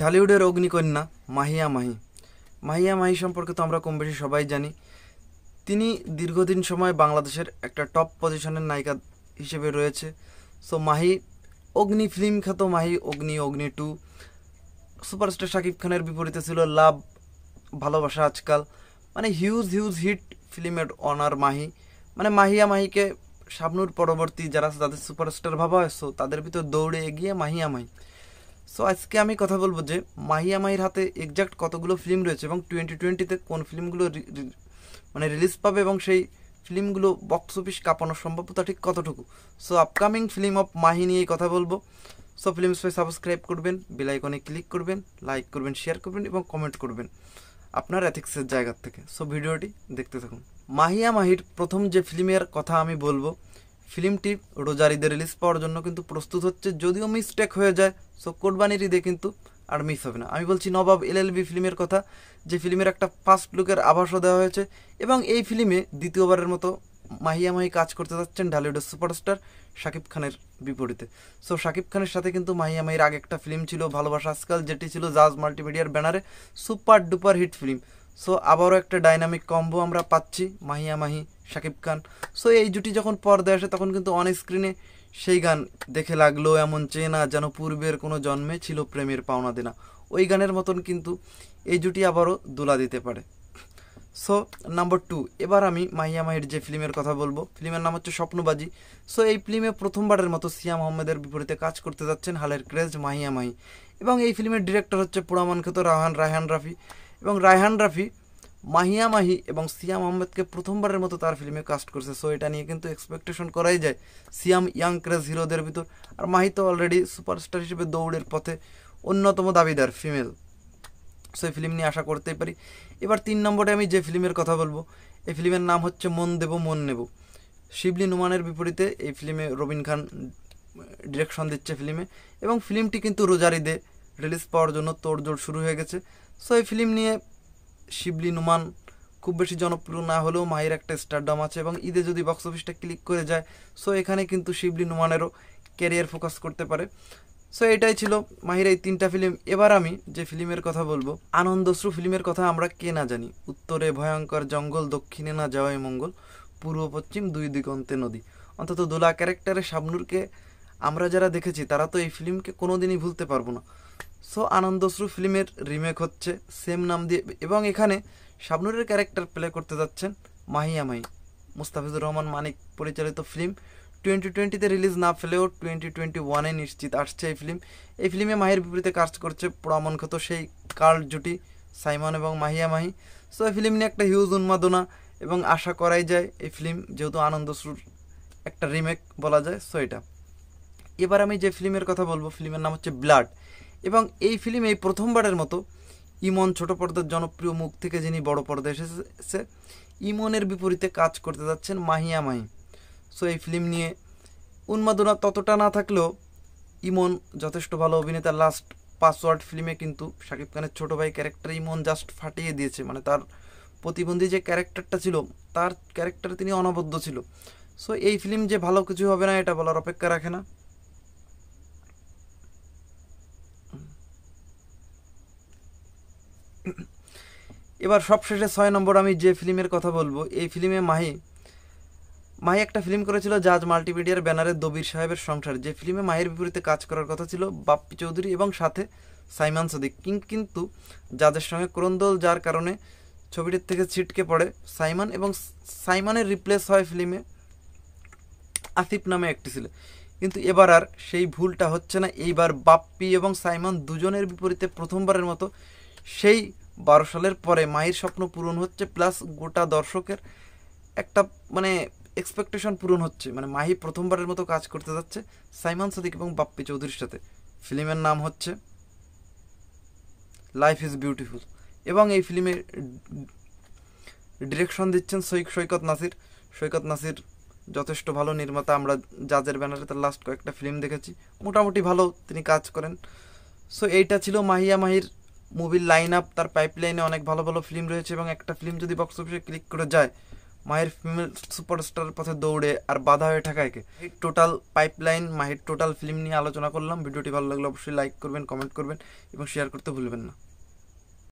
ঢালিউডের অগ্নিকন্যা মাহিয়া মাহি মাহিয়া মাহি সম্পর্কে তো আমরা কম বেশি সবাই জানি তিনি দীর্ঘদিন সময় বাংলাদেশের একটা টপ পজিশনের নায়িকা হিসেবে রয়েছে সো মাহি অগ্নি ফিল্ম খ্যাত মাহি অগ্নি অগ্নি টু সুপারস্টার শাকিব খানের বিপরীতে ছিল লাভ ভালোবাসা আজকাল মানে হিউজ হিউজ হিট ফিল্মের অনার মাহি মানে মাহিয়া মাহিকে শাবনুর পরবর্তী যারা তাদের সুপারস্টার ভাবা হয় তাদের ভিতর দৌড়ে এগিয়ে মাহিয়া মাহি সো আজকে আমি কথা বলবো যে মাহিয়া মাহির হাতে এক্সাক্ট কতগুলো ফিল্ম রয়েছে এবং টোয়েন্টি টোয়েন্টিতে কোন ফিল্মগুলো মানে রিলিজ পাবে এবং সেই ফিল্মগুলো বক্স অফিস কাঁপানোর সম্ভাব্যতা ঠিক কতটুকু so upcoming film of Mahi নিয়েই কথা বলবো সো ফিল্মস পে সাবস্ক্রাইব করবেন বেলাইকনে ক্লিক করবেন লাইক করবেন শেয়ার করবেন এবং কমেন্ট করবেন আপনার অ্যাথিক্সের জায়গার থেকে সো ভিডিওটি দেখতে থাকুন মাহিয়া মাহির প্রথম যে ফিল্মের কথা আমি বলবো ফিল্মটি রোজার ঈদের রিলিজ পাওয়ার জন্য কিন্তু প্রস্তুত হচ্ছে যদিও মিসটেক হয়ে যায় সো কোরবানির ঈদে কিন্তু আর মিস হবে না আমি বলছি নবাব এলএলবি ফিল্মের কথা যে ফিল্মের একটা ফার্স্ট লুকের আভাসও দেওয়া হয়েছে এবং এই ফিল্মে দ্বিতীয়বারের মতো মাহিয়া মাহি কাজ করতে যাচ্ছেন ঢালিউডের সুপারস্টার শাকিব খানের বিপরীতে সো শাকিব খানের সাথে কিন্তু মাহিয়া মাহির আগে একটা ফিল্ম ছিল ভালোবাসা আজকাল যেটি ছিল জাজ মাল্টিমিডিয়ার ব্যানারে super duper hit film so আবারও একটা ডাইনামিক কম্বো আমরা পাচ্ছি মাহিয়া মাহি শাকিব খান সো এই জুটি যখন পর্দায় আসে তখন কিন্তু অন স্ক্রিনে সেই গান দেখে লাগলো এমন চেনা যেন পূর্বের কোনো জন্মে ছিল প্রেমের পাওনা দেনা ওই গানের মতন কিন্তু এই জুটি আবারও দোলা দিতে পারে সো নাম্বার টু এবার আমি মাহিয়া মাহির যে ফিল্মের কথা বলবো ফিল্মের নাম হচ্ছে স্বপ্নবাজি সো এই ফিল্মে প্রথমবারের মতো সিয়াম আহমেদের বিপরীতে কাজ করতে যাচ্ছেন হালের ক্রেজ মাহিয়া মাহি এবং এই ফিল্মের ডিরেক্টর হচ্ছে পুরামান খেত রাহান রাহান রাফি এবং রায়হান রাফি মাহিয়া মাহি এবং সিয়াম আহমেদকে প্রথমবারের মতো তার ফিল্মে কাস্ট করছে সো এটা নিয়ে কিন্তু এক্সপেকটেশন করাই যায় সিয়াম ইয়াং ক্রেজ হিরোদের ভিতর আর মাহি তো অলরেডি সুপারস্টার হিসেবে দৌড়ের পথে অন্যতম দাবিদার ফিমেল সো এই ফিল্ম নিয়ে আশা করতেই পারি এবার তিন নম্বরে আমি যে ফিল্মের কথা বলবো এই ফিল্মের নাম হচ্ছে মন দেব মন নেব শিবলি নুমানের বিপরীতে এই ফিল্মে রবিন খান ডিরেকশন দিচ্ছে ফিল্মে এবং ফিল্মটি কিন্তু রোজারিদে রিলিজ পাওয়ার জন্য তোড়জোড় শুরু হয়ে গেছে সো এই ফিল্ম নিয়ে শিবলি নুমান খুব বেশি জনপ্রিয় না হলেও মাহির একটা স্টারডাম আছে এবং ঈদে যদি বক্স অফিসটা ক্লিক করে যায় সো এখানে কিন্তু শিবলি নুমানেরও ক্যারিয়ার ফোকাস করতে পারে সো এটাই ছিল মাহির এই তিনটা ফিল্ম এবার আমি যে ফিল্মের কথা বলবো আনন্দশ্রু ফিল্মের কথা আমরা কে না জানি উত্তরে ভয়ঙ্কর জঙ্গল দক্ষিণে না যাওয়াই মঙ্গল পূর্ব পশ্চিম দুই দিগন্তে নদী অন্তত দোলা ক্যারেক্টারে শাবনুরকে আমরা যারা দেখেছি তারা তো এই ফিল্মকে কোনোদিনই ভুলতে পারবো না সো আনন্দশ্রু ফিল্মের রিমেক হচ্ছে সেম নাম দিয়ে এবং এখানে শাবনুরের ক্যারেক্টার প্লে করতে যাচ্ছেন মাহিয়া মাহি মুস্তাফিজুর রহমান মানিক পরিচালিত ফিল্ম টোয়েন্টি টোয়েন্টিতে রিলিজ না পেলেও টোয়েন্টি টোয়েন্টি ওয়ানে নিশ্চিত আসছে এই ফিল্ম এই ফিল্মে মাহির বিপরীতে কাজ করছে প্রমণ সেই কার্ল জুটি সাইমন এবং মাহিয়া মাহি সো এই ফিল্ম নিয়ে একটা হিউজ উন্মাদনা এবং আশা করাই যায় এই ফিল্ম যেহেতু আনন্দশ্রুর একটা রিমেক বলা যায় সো এটা এবার আমি যে ফিল্মের কথা বলবো ফিল্মের নাম হচ্ছে ব্লাড এবং এই ফিল্মে এই প্রথমবারের মতো ইমন ছোট পর্দার জনপ্রিয় মুখ থেকে যিনি বড় পর্দা এসেছে ইমনের বিপরীতে কাজ করতে যাচ্ছেন মাহিয়া মাহি সো এই ফিল্ম নিয়ে উন্মাদনা ততটা না থাকলেও ইমন যথেষ্ট ভালো অভিনেতা লাস্ট পাসওয়ার্ড ফিল্মে কিন্তু শাকিব খানের ছোটো ভাই ক্যারেক্টার ইমন জাস্ট ফাটিয়ে দিয়েছে মানে তার প্রতিবন্ধী যে ক্যারেক্টারটা ছিল তার ক্যারেক্টার তিনি অনবদ্য ছিল সো এই ফিল্ম যে ভালো কিছু হবে না এটা বলার অপেক্ষা রাখে না এবার সবশেষে ছয় নম্বর আমি যে ফিল্মের কথা বলবো এই ফিল্মে মাহি মাহি একটা ফিল্ম করেছিল জাজ মাল্টিমিডিয়ার ব্যানারে দবির সাহেবের সংসার যে ফিল্মে মাহির বিপরীতে কাজ করার কথা ছিল বাপ্পি চৌধুরী এবং সাথে সাইমান সদিক কিন্তু যাদের সঙ্গে ক্রন্দল যার কারণে ছবিটির থেকে ছিটকে পড়ে সাইমান এবং সাইমানের রিপ্লেস হয় ফিল্মে আসিফ নামে একটি ছিল কিন্তু এবার আর সেই ভুলটা হচ্ছে না এইবার বাপ্পি এবং সাইমান দুজনের বিপরীতে প্রথমবারের মতো সেই বারো সালের পরে মায়ের স্বপ্ন পূরণ হচ্ছে প্লাস গোটা দর্শকের একটা মানে এক্সপেকটেশন পূরণ হচ্ছে মানে মাহি প্রথমবারের মতো কাজ করতে যাচ্ছে সাইমান সাদিক এবং বাপ্পি চৌধুরীর সাথে ফিল্মের নাম হচ্ছে লাইফ ইজ বিউটিফুল এবং এই ফিল্মের ডিরেকশন দিচ্ছেন সৈক সৈকত নাসির সৈকত নাসির যথেষ্ট ভালো নির্মাতা আমরা জাজের ব্যানারে তার লাস্ট কয়েকটা ফিল্ম দেখেছি মোটামুটি ভালো তিনি কাজ করেন সো এইটা ছিল মাহিয়া মাহির মুভির লাইন আপ তার পাইপলাইনে অনেক ভালো ভালো ফিল্ম রয়েছে এবং একটা ফিল্ম যদি বক্স অফিসে ক্লিক করে যায় মাহির ফিমেল সুপারস্টার পথে দৌড়ে আর বাধা হয়ে থাকা একে টোটাল পাইপলাইন মাহির টোটাল ফিল্ম নিয়ে আলোচনা করলাম ভিডিওটি ভালো লাগলে অবশ্যই লাইক করবেন কমেন্ট করবেন এবং শেয়ার করতে ভুলবেন না